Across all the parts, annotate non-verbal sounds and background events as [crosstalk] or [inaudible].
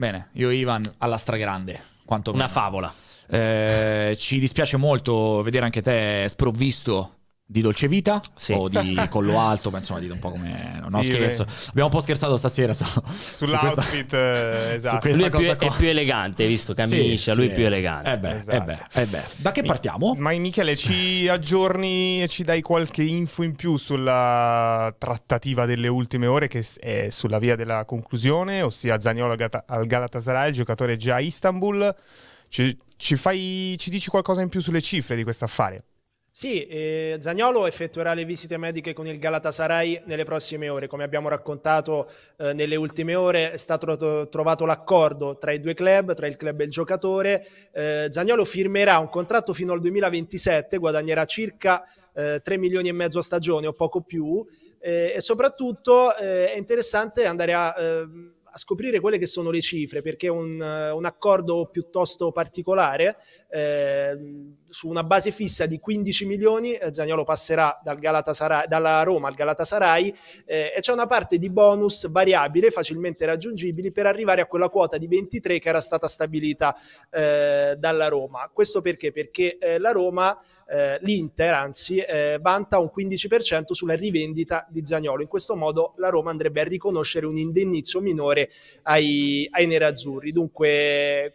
Bene, io Ivan alla stragrande. Una favola. Eh, ci dispiace molto vedere anche te sprovvisto di Dolce Vita sì. o di [laughs] Collo Alto, ma insomma dite un po' come... Non ho sì, scherzo. Beh. Abbiamo un po' scherzato stasera su, sull'outfit, eh, su esatto. questa, esatto. Su lui è più, è più, elegante, visto camicia, sì, lui è più elegante. Eh, eh beh, esatto. eh beh, eh beh. Da che partiamo? Ma Michele, ci aggiorni e ci dai qualche info in più sulla trattativa delle ultime ore che è sulla via della conclusione, ossia Zagnolo al Galatasaray, il giocatore già a Istanbul. Ci, ci, fai, ci dici qualcosa in più sulle cifre di questo affare? Sì, eh, Zagnolo effettuerà le visite mediche con il Galatasaray nelle prossime ore. Come abbiamo raccontato eh, nelle ultime ore è stato trovato l'accordo tra i due club, tra il club e il giocatore. Eh, Zagnolo firmerà un contratto fino al 2027, guadagnerà circa 3 eh, milioni e mezzo a stagione o poco più eh, e soprattutto eh, è interessante andare a ehm, a scoprire quelle che sono le cifre, perché è un, un accordo piuttosto particolare, eh, su una base fissa di 15 milioni eh, Zagnolo passerà dal dalla Roma al Galatasaray eh, e c'è una parte di bonus variabile facilmente raggiungibili per arrivare a quella quota di 23 che era stata stabilita eh, dalla Roma. Questo perché? Perché eh, la Roma, eh, l'Inter anzi, vanta un 15% sulla rivendita di Zagnolo. In questo modo la Roma andrebbe a riconoscere un indennizzo minore sempre ai, ai nerazzurri. Dunque,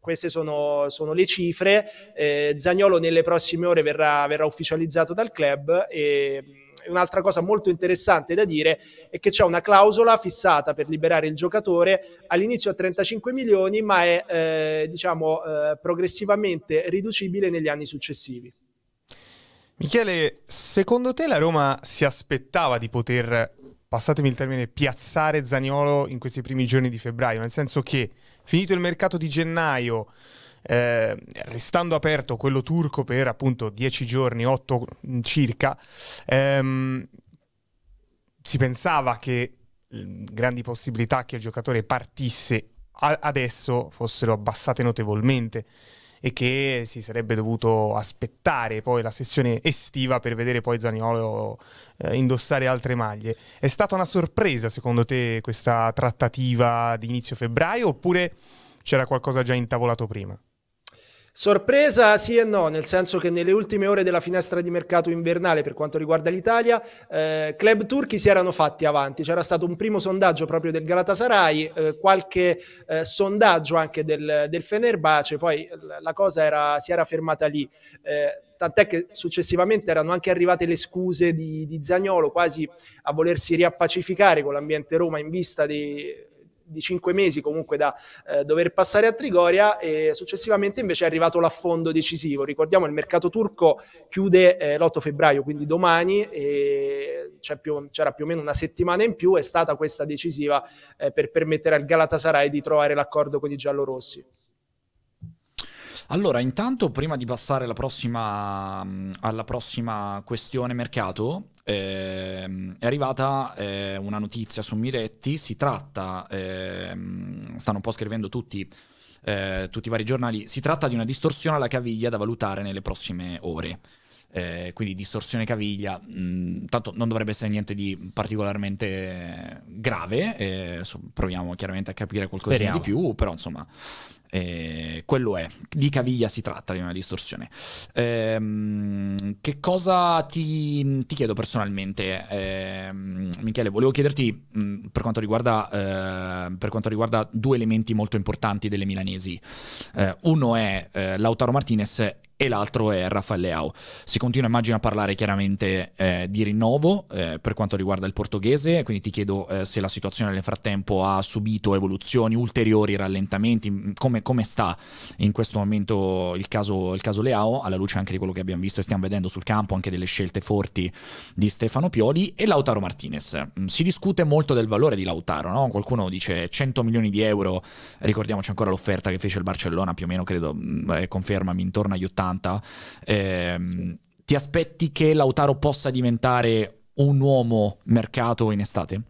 queste sono, sono, le cifre. Eh, Zagnolo nelle prossime ore verrà, verrà ufficializzato dal club e mm, un'altra cosa molto interessante da dire è che c'è una clausola fissata per liberare il giocatore all'inizio a 35 milioni, ma è eh, diciamo eh, progressivamente riducibile negli anni successivi. Michele, secondo te la Roma si aspettava di poter passatemi il termine, piazzare Zaniolo in questi primi giorni di febbraio, nel senso che finito il mercato di gennaio, eh, restando aperto quello turco per appunto 10 giorni, 8 mm, circa, ehm, si pensava che mm, grandi possibilità che il giocatore partisse adesso fossero abbassate notevolmente e che si sarebbe dovuto aspettare poi la sessione estiva per vedere poi Zaniolo eh, indossare altre maglie. È stata una sorpresa secondo te questa trattativa di inizio febbraio oppure c'era qualcosa già intavolato prima? Sorpresa sì e no, nel senso che nelle ultime ore della finestra di mercato invernale per quanto riguarda l'Italia, eh, club turchi si erano fatti avanti, c'era stato un primo sondaggio proprio del Galatasaray, eh, qualche eh, sondaggio anche del, del Fenerbace, poi la cosa era, si era fermata lì. Eh, tant'è che successivamente erano anche arrivate le scuse di, di Zagnolo quasi a volersi riappacificare con l'ambiente Roma in vista di, di cinque mesi comunque da eh, dover passare a Trigoria e successivamente invece è arrivato l'affondo decisivo. Ricordiamo il mercato turco chiude eh, l'8 febbraio, quindi domani più, c'era più o meno una settimana in più, è stata questa decisiva eh, per permettere al Galatasaray di trovare l'accordo con i giallorossi. Allora, intanto prima di passare alla prossima, alla prossima questione mercato, eh, è arrivata eh, una notizia su Miretti, si tratta, eh, stanno un po' scrivendo tutti, eh, tutti i vari giornali, si tratta di una distorsione alla caviglia da valutare nelle prossime ore. Eh, quindi distorsione caviglia, mh, mm, tanto non dovrebbe essere niente di particolarmente grave, eh, proviamo chiaramente a capire qualcosa di più, però insomma eh, quello è, di caviglia si tratta di una distorsione. Eh, che cosa ti, ti chiedo personalmente, eh, Michele? Volevo chiederti mh, mm, per, quanto riguarda, eh, per, quanto riguarda, due elementi molto importanti delle milanesi. Eh, uno è eh, Lautaro Martinez e l'altro è Rafael Leao. Si continua immagino a parlare chiaramente eh, di rinnovo eh, per quanto riguarda il portoghese, quindi ti chiedo eh, se la situazione nel frattempo ha subito evoluzioni, ulteriori rallentamenti, mm, come, come sta in questo momento il caso, il caso, Leao, alla luce anche di quello che abbiamo visto e stiamo vedendo sul campo, anche delle scelte forti di Stefano Pioli e Lautaro Martinez. Mm, si discute molto del valore di Lautaro, no? qualcuno dice 100 milioni di euro, ricordiamoci ancora l'offerta che fece il Barcellona, più o meno credo, mm, eh, confermami, intorno agli 80 70, ehm, ti aspetti che Lautaro possa diventare un uomo mercato in estate?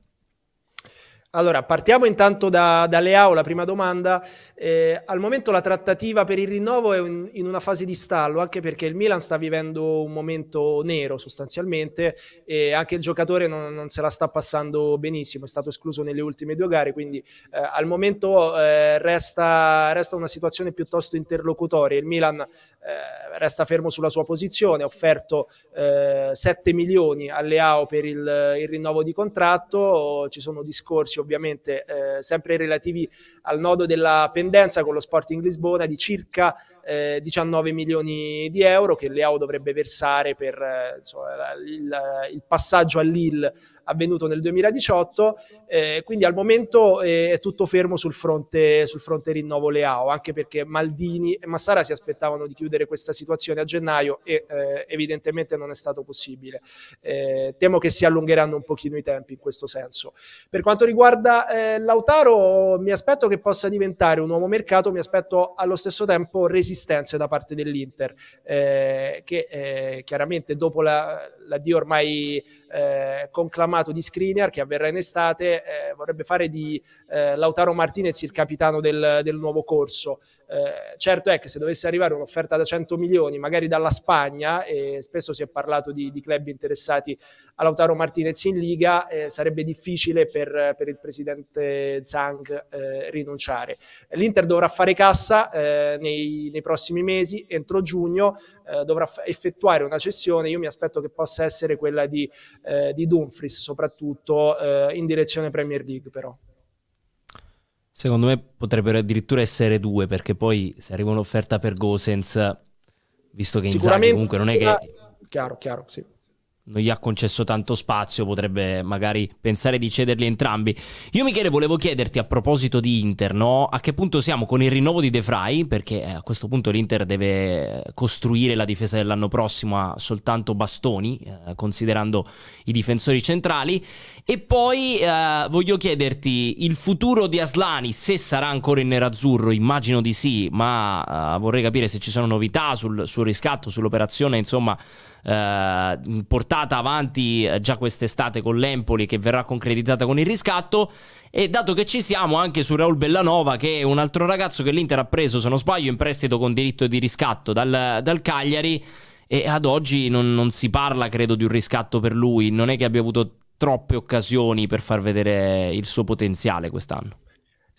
Allora, partiamo intanto da, da Leao, la prima domanda. Eh, al momento la trattativa per il rinnovo è in, in, una fase di stallo, anche perché il Milan sta vivendo un momento nero sostanzialmente e anche il giocatore non, non se la sta passando benissimo, è stato escluso nelle ultime due gare, quindi eh, al momento eh, resta, resta, una situazione piuttosto interlocutoria. Il Milan eh, resta fermo sulla sua posizione, ha offerto 7 eh, milioni a Leao per il, il rinnovo di contratto, ci sono discorsi ovviamente eh, sempre relativi al nodo della pendenza con lo Sporting Lisbona di circa eh, 19 milioni di euro che Leao dovrebbe versare per eh, insomma, il, il, passaggio all'IL avvenuto nel 2018, eh, quindi al momento eh, è tutto fermo sul fronte, sul fronte rinnovo Leao, anche perché Maldini e Massara si aspettavano di chiudere questa situazione a gennaio e eh, evidentemente non è stato possibile. Eh, temo che si allungheranno un pochino i tempi in questo senso. Per quanto riguarda eh, Lautaro, mi aspetto che possa diventare un nuovo mercato, mi aspetto allo stesso tempo resistenze da parte dell'Inter, eh, che chiaramente dopo la, l'addio ormai eh, conclamato di screener che avverrà in estate, eh, vorrebbe fare di eh, Lautaro Martinez il capitano del, del nuovo corso. Eh, certo è che se dovesse arrivare un'offerta da 100 milioni, magari dalla Spagna, e spesso si è parlato di, di club interessati a Lautaro Martinez in Liga, eh, sarebbe difficile per, per, il presidente Zhang eh, rinunciare. L'Inter dovrà fare cassa nei, nei, prossimi mesi, entro giugno dovrà effettuare una cessione, io mi aspetto che possa essere quella di eh, di Dumfries soprattutto eh, in direzione Premier League però. Secondo me potrebbero addirittura essere due perché poi se arriva un'offerta per Gosens, visto che Inzaghi comunque non è che... Chiaro, chiaro, sì non gli ha concesso tanto spazio, potrebbe magari pensare di cederli entrambi. Io Michele volevo chiederti a proposito di Inter, no? a che punto siamo con il rinnovo di De Frey, perché eh, a questo punto l'Inter deve costruire la difesa dell'anno prossimo a soltanto bastoni, eh, considerando i difensori centrali, e poi eh, voglio chiederti il futuro di Aslani, se sarà ancora in nerazzurro, immagino di sì, ma eh, vorrei capire se ci sono novità sul suo riscatto, sull'operazione, insomma, eh, importante portata avanti eh, già quest'estate con l'Empoli che verrà concretizzata con il riscatto e dato che ci siamo anche su Raul Bellanova che è un altro ragazzo che l'Inter ha preso se non sbaglio in prestito con diritto di riscatto dal, dal Cagliari e ad oggi non, non, si parla credo di un riscatto per lui non è che abbia avuto troppe occasioni per far vedere il suo potenziale quest'anno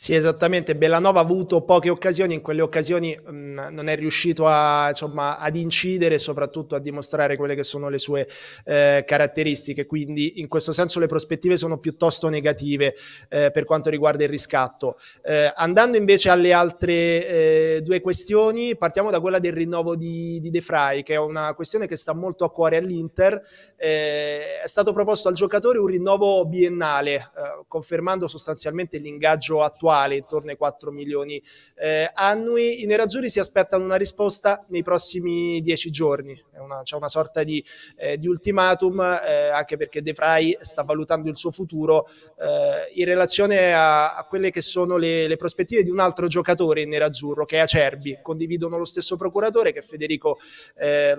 sì, esattamente. Bellanova ha avuto poche occasioni, in quelle occasioni mh, mm, non è riuscito a, insomma, ad incidere soprattutto a dimostrare quelle che sono le sue eh, caratteristiche. Quindi in questo senso le prospettive sono piuttosto negative eh, per quanto riguarda il riscatto. Eh, andando invece alle altre eh, due questioni, partiamo da quella del rinnovo di, di De Frey, che è una questione che sta molto a cuore all'Inter. Eh, è stato proposto al giocatore un rinnovo biennale, eh, confermando sostanzialmente l'ingaggio attuale percentuale, intorno ai 4 milioni eh, annui. I nerazzurri si aspettano una risposta nei prossimi 10 giorni, una, c'è una sorta di, eh, di ultimatum, eh, anche perché De Frey sta valutando il suo futuro eh, in relazione a, a, quelle che sono le, le, prospettive di un altro giocatore in nerazzurro, che è Acerbi. Condividono lo stesso procuratore, che è Federico eh,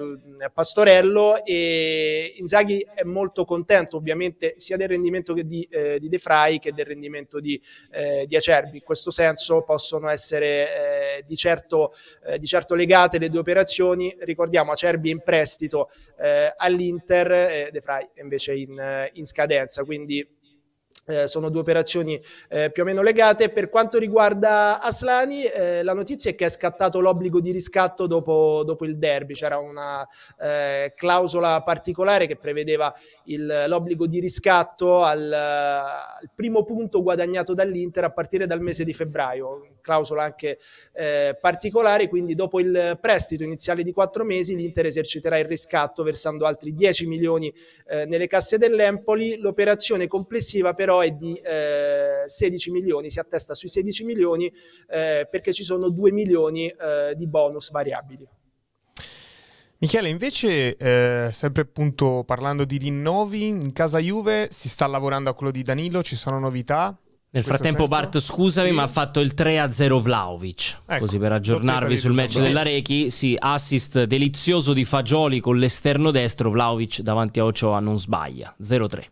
Pastorello, e Inzaghi è molto contento ovviamente sia del rendimento di, eh, di De Frey che del rendimento di, di Acerbi acerbi. In questo senso possono essere eh, di, certo, eh, di, certo, legate le due operazioni. Ricordiamo acerbi in prestito eh, all'Inter, eh, De Frey invece in, eh, in scadenza. Quindi eh, sono due operazioni eh, più o meno legate. Per quanto riguarda Aslani, eh, la notizia è che è scattato l'obbligo di riscatto dopo, dopo il derby. C'era una eh, clausola particolare che prevedeva il, l'obbligo di riscatto al, al, primo punto guadagnato dall'Inter a partire dal mese di febbraio. Clausola anche eh, particolare, quindi dopo il prestito iniziale di quattro mesi l'Inter eserciterà il riscatto versando altri 10 milioni eh, nelle casse dell'Empoli. L'operazione complessiva però però è di eh, 16 milioni, si attesta sui 16 milioni eh, perché ci sono 2 milioni eh, di bonus variabili. Michele, invece, eh, sempre appunto parlando di rinnovi, in casa Juve si sta lavorando a quello di Danilo, ci sono novità? Nel frattempo, senso? Bart, scusami, sì. ma ha fatto il 3-0 Vlaovic. Ecco, Così per aggiornarvi sul match della Rechi, sì, assist delizioso di Fagioli con l'esterno destro. Vlaovic davanti a Ochoa non sbaglia. 0-3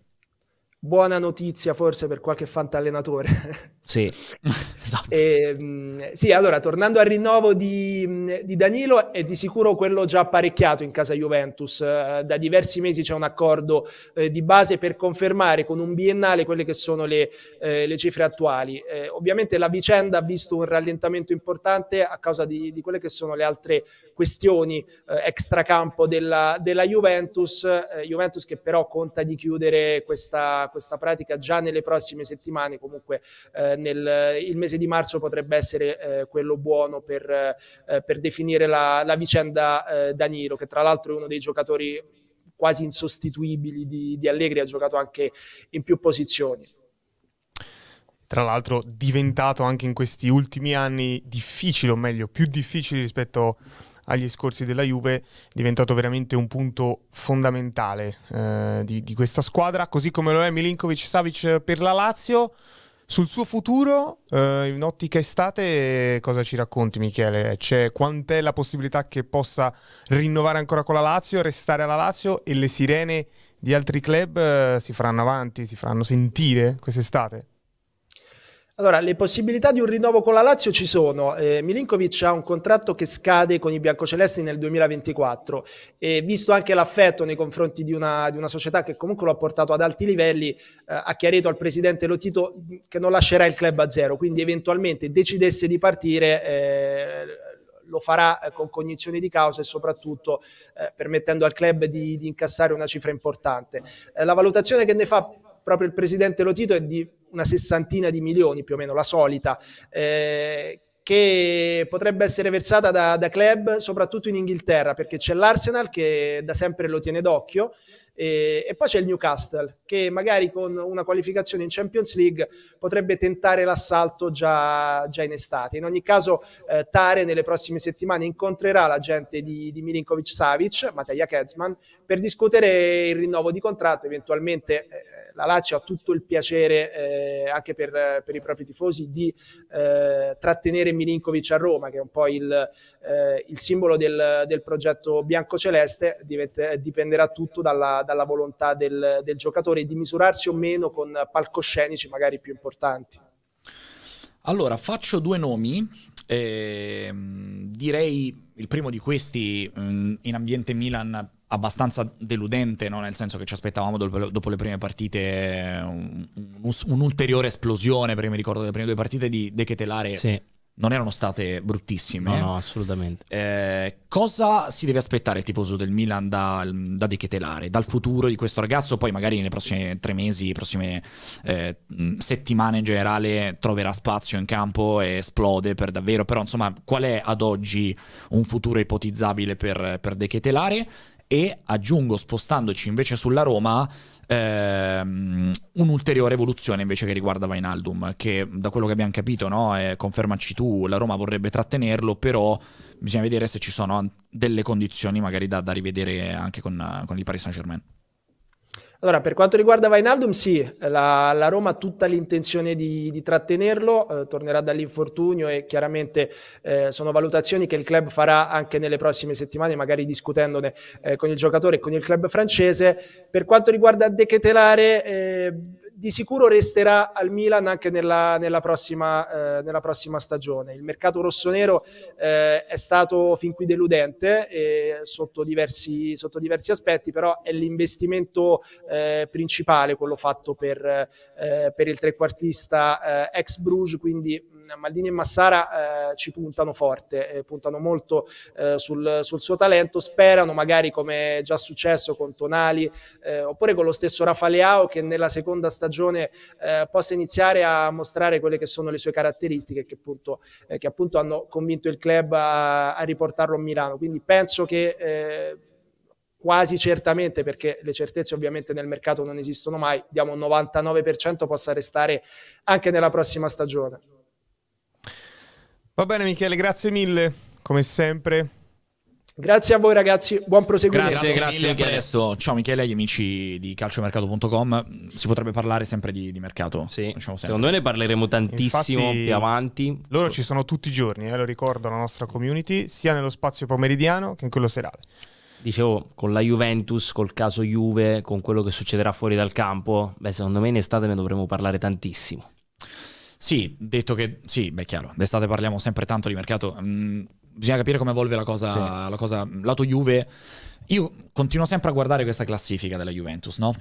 buona notizia forse per qualche fantallenatore. [laughs] sì, [laughs] esatto. E, ehm, sì, allora, tornando al rinnovo di, di, Danilo, è di sicuro quello già apparecchiato in casa Juventus. Eh, da diversi mesi c'è un accordo uh, di base per confermare con un biennale quelle che sono le, uh, le cifre attuali. ovviamente la vicenda ha visto un rallentamento importante a causa di, di quelle che sono le altre questioni extracampo della, della Juventus, Juventus che però conta di chiudere questa questa pratica già nelle prossime settimane, comunque eh, nel, il mese di marzo potrebbe essere eh, quello buono per, eh, per definire la, la vicenda eh, Danilo, che tra l'altro è uno dei giocatori quasi insostituibili di, di Allegri, ha giocato anche in più posizioni tra l'altro diventato anche in questi ultimi anni difficile, o meglio, più difficile rispetto agli scorsi della Juve, è diventato veramente un punto fondamentale eh, di, di, questa squadra, così come lo è Milinkovic-Savic per la Lazio. Sul suo futuro, eh, in ottica estate, cosa ci racconti Michele? C'è quant'è la possibilità che possa rinnovare ancora con la Lazio, restare alla Lazio e le sirene di altri club eh, si faranno avanti, si faranno sentire quest'estate? Allora, le possibilità di un rinnovo con la Lazio ci sono. Eh, Milinkovic ha un contratto che scade con i biancocelesti nel 2024 e visto anche l'affetto nei confronti di una, di una società che comunque lo ha portato ad alti livelli, eh, ha chiarito al presidente Lotito che non lascerà il club a zero, quindi eventualmente decidesse di partire eh, lo farà eh, con cognizione di causa e soprattutto eh, permettendo al club di, di, incassare una cifra importante. Eh, la valutazione che ne fa proprio il presidente Lotito è di una sessantina di milioni, più o meno la solita, eh, che potrebbe essere versata da, da club soprattutto in Inghilterra, perché c'è l'Arsenal che da sempre lo tiene d'occhio, e, e, poi c'è il Newcastle che magari con una qualificazione in Champions League potrebbe tentare l'assalto già, già in estate. In ogni caso, eh, Tare nelle prossime settimane incontrerà l'agente di, di Milinkovic Savic, Mattia Kezman, per discutere il rinnovo di contratto. Eventualmente eh, la Lazio ha tutto il piacere, eh, anche per, per, i propri tifosi, di eh, trattenere Milinkovic a Roma, che è un po' il, eh, il simbolo del, del progetto bianco-celeste. dipenderà tutto dalla dalla, volontà del, del giocatore di misurarsi o meno con palcoscenici magari più importanti. Allora, faccio due nomi. Eh, direi il primo di questi mm, in ambiente Milan abbastanza deludente, no? nel senso che ci aspettavamo dopo, dopo le prime partite eh, un, un, un'ulteriore esplosione, perché mi ricordo delle prime due partite di De sì non erano state bruttissime. No, no, assolutamente. Eh, cosa si deve aspettare il tifoso del Milan da, da dechetelare? Dal futuro di questo ragazzo? Poi magari nei prossimi tre mesi, le prossime eh, settimane in generale troverà spazio in campo e esplode per davvero. Però insomma, qual è ad oggi un futuro ipotizzabile per, per dechetelare? E aggiungo, spostandoci invece sulla Roma ehm, un'ulteriore evoluzione invece che riguarda Vainaldum, che da quello che abbiamo capito, no, eh, confermaci tu, la Roma vorrebbe trattenerlo, però bisogna vedere se ci sono delle condizioni magari da, da rivedere anche con, con il Paris Saint-Germain. Allora, per quanto riguarda Vainaldum, sì, la, la Roma ha tutta l'intenzione di, di trattenerlo, eh, tornerà dall'infortunio e chiaramente eh, sono valutazioni che il club farà anche nelle prossime settimane, magari discutendone eh, con il giocatore e con il club francese. Per quanto riguarda De Ketelare, eh, di sicuro resterà al Milan anche nella, nella, prossima, eh, nella prossima, stagione. Il mercato rossonero eh, è stato fin qui deludente eh, sotto, diversi, sotto, diversi, aspetti, però è l'investimento eh, principale, quello fatto per, eh, per il trequartista eh, ex Bruges, quindi Maldini e Massara eh, ci puntano forte, eh, puntano molto eh, sul, sul, suo talento, sperano magari come è già successo con Tonali eh, oppure con lo stesso Rafa che nella seconda stagione eh, possa iniziare a mostrare quelle che sono le sue caratteristiche che appunto, eh, che appunto hanno convinto il club a, a, riportarlo a Milano. Quindi penso che quasi certamente, perché le certezze ovviamente nel mercato non esistono mai, diamo un 99% possa restare anche nella prossima stagione. Va bene Michele, grazie mille, come sempre. Grazie a voi ragazzi, buon proseguimento. Grazie, grazie, grazie a presto. Ciao Michele, agli amici di calciomercato.com. Mm, si potrebbe parlare sempre di, di mercato. Sì. Diciamo Secondo me ne parleremo tantissimo Infatti, più avanti. Loro ci sono tutti i giorni, eh, lo ricordo la nostra community, sia nello spazio pomeridiano che in quello serale. Dicevo, con la Juventus, col caso Juve, con quello che succederà fuori dal campo, beh, secondo me in estate ne dovremo parlare tantissimo. Sì, detto che sì, beh, chiaro, d'estate parliamo sempre tanto di mercato. Mm, bisogna capire come evolve la cosa, sì. la cosa lato Juve. Io continuo sempre a guardare questa classifica della Juventus, no?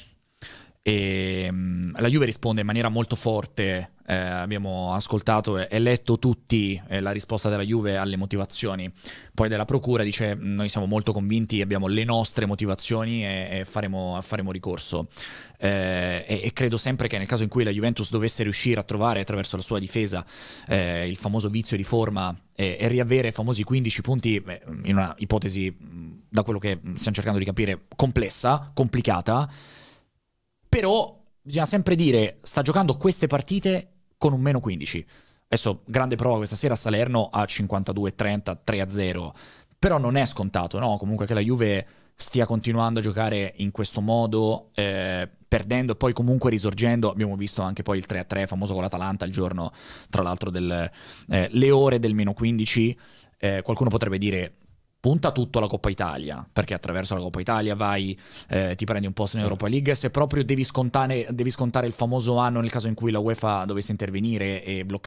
E um, la Juve risponde in maniera molto forte. Eh, abbiamo ascoltato e, letto tutti eh, la risposta della Juve alle motivazioni. Poi della Procura dice: mm, Noi siamo molto convinti, abbiamo le nostre motivazioni e, e faremo, faremo, ricorso. Eh, e, e, credo sempre che nel caso in cui la Juventus dovesse riuscire a trovare attraverso la sua difesa eh, il famoso vizio di forma e, riavere i famosi 15 punti, beh, in una ipotesi, mm, da quello che stiamo cercando di capire, complessa, complicata però bisogna sempre dire, sta giocando queste partite con un meno 15. Adesso grande prova questa sera a Salerno a 52-30, 3-0. Però non è scontato, no? Comunque che la Juve stia continuando a giocare in questo modo, eh, perdendo e poi comunque risorgendo. Abbiamo visto anche poi il 3-3 famoso con l'Atalanta il giorno, tra l'altro, delle eh, ore del meno 15. Eh, qualcuno potrebbe dire punta tutto alla Coppa Italia, perché attraverso la Coppa Italia vai, eh, ti prendi un posto in Europa League, se proprio devi scontare, devi scontare il famoso anno nel caso in cui la UEFA dovesse intervenire e bloccare